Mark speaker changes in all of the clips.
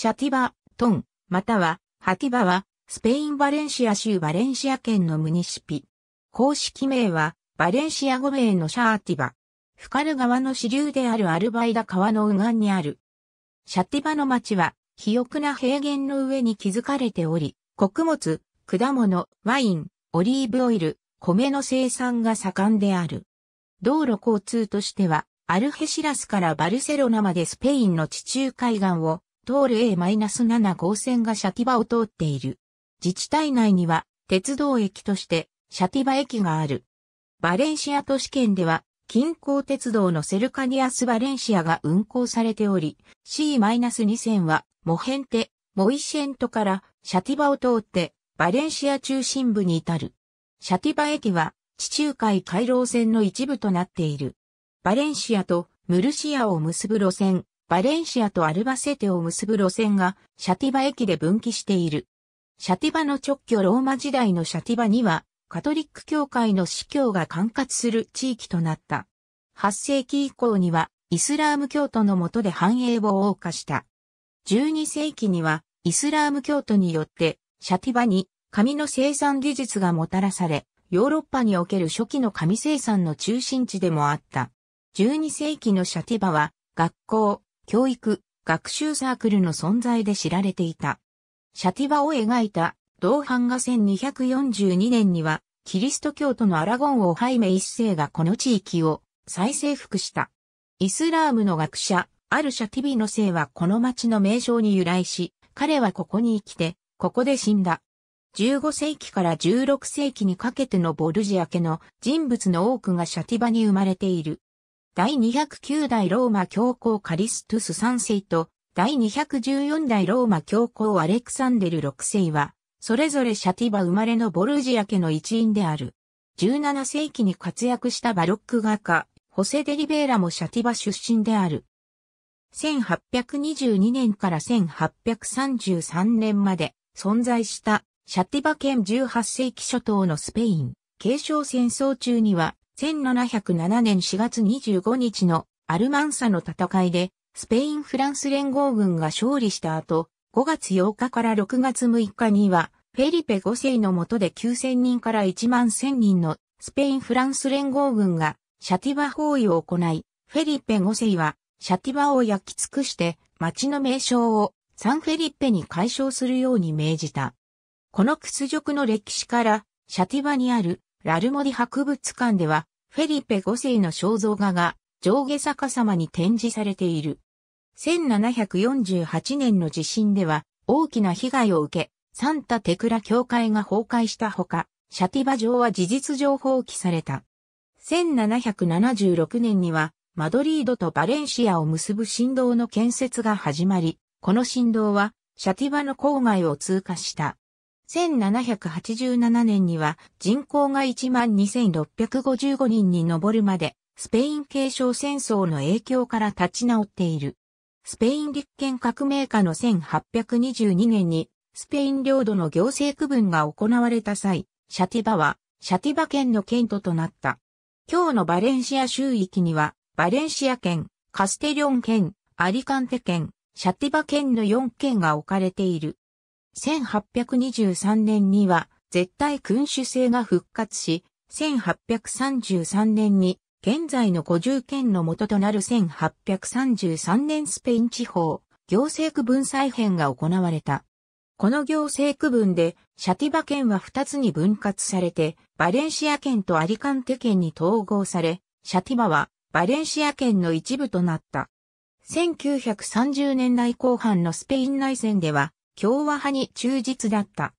Speaker 1: シャティバ、トン、または、ハティバは、スペイン・バレンシア州バレンシア県のムニシピ。公式名は、バレンシア語名のシャーティバ。フカル川の支流であるアルバイダ川の右岸にある。シャティバの町は、肥沃な平原の上に築かれており、穀物、果物、ワイン、オリーブオイル、米の生産が盛んである。道路交通としては、アルヘシラスからバルセロナまでスペインの地中海岸を通る A-7 号線がシャティバを通っている。自治体内には鉄道駅としてシャティバ駅がある。バレンシア都市圏では近郊鉄道のセルカニアス・バレンシアが運行されており、c 2線はモヘンテ、モイシェントからシャティバを通ってバレンシア中心部に至る。シャティバ駅は地中海回廊線の一部となっている。バレンシアとムルシアを結ぶ路線バレンシアとアルバセテを結ぶ路線がシャティバ駅で分岐している。シャティバの直居ローマ時代のシャティバには、カトリック教会の司教が管轄する地域となった。8世紀以降には、イスラーム教徒の下で繁栄を謳歌した。12世紀には、イスラーム教徒によって、シャティバに紙の生産技術がもたらされ、ヨーロッパにおける初期の紙生産の中心地でもあった。12世紀のシャティバは、学校、教育、学習サークルの存在で知られていた。シャティバを描いた銅版画1242年には、キリスト教徒のアラゴン王ハイメ一世がこの地域を再征服した。イスラームの学者、アルシャティビの姓はこの町の名称に由来し、彼はここに生きて、ここで死んだ。15世紀から16世紀にかけてのボルジア家の人物の多くがシャティバに生まれている。第209代ローマ教皇カリストゥス3世と、第214代ローマ教皇アレクサンデル6世は、それぞれシャティバ生まれのボルジア家の一員である。17世紀に活躍したバロック画家、ホセデリベーラもシャティバ出身である。1822年から1833年まで存在したシャティバ県18世紀初頭のスペイン、継承戦争中には1707年4月25日のアルマンサの戦いで、スペイン・フランス連合軍が勝利した後、5月8日から6月6日には、フェリペ5世の下で9000人から1万1000人のスペイン・フランス連合軍がシャティバ包囲を行い、フェリペ5世はシャティバを焼き尽くして町の名称をサンフェリッペに解消するように命じた。この屈辱の歴史からシャティバにあるラルモディ博物館では、フェリペ5世の肖像画が上下逆さまに展示されている。1748年の地震では大きな被害を受け、サンタテクラ教会が崩壊したほか、シャティバ城は事実上放棄された。1776年には、マドリードとバレンシアを結ぶ振動の建設が始まり、この振動は、シャティバの郊外を通過した。1787年には人口が12,655人に上るまで、スペイン継承戦争の影響から立ち直っている。スペイン立憲革命下の1822年に、スペイン領土の行政区分が行われた際、シャティバは、シャティバ県の県都となった。今日のバレンシア州域には、バレンシア県、カステリョン県、アリカンテ県、シャティバ県の4県が置かれている。1823年には絶対君主制が復活し、1833年に現在の50県の元となる1833年スペイン地方行政区分再編が行われた。この行政区分でシャティバ県は2つに分割されて、バレンシア県とアリカンテ県に統合され、シャティバはバレンシア県の一部となった。1930年代後半のスペイン内戦では、共和派に忠実だった。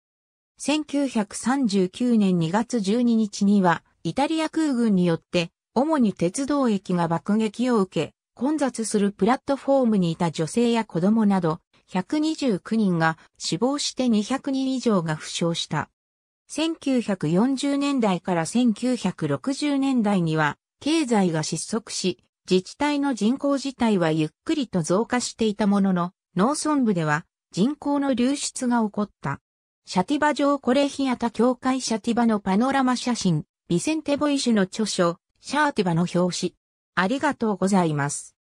Speaker 1: 1939年2月12日には、イタリア空軍によって、主に鉄道駅が爆撃を受け、混雑するプラットフォームにいた女性や子供など、129人が死亡して200人以上が負傷した。1940年代から1960年代には、経済が失速し、自治体の人口自体はゆっくりと増加していたものの、農村部では人口の流出が起こった。シャティバ上コレヒアタ教会シャティバのパノラマ写真、ビセンテ・ボイシュの著書、シャーティバの表紙。ありがとうございます。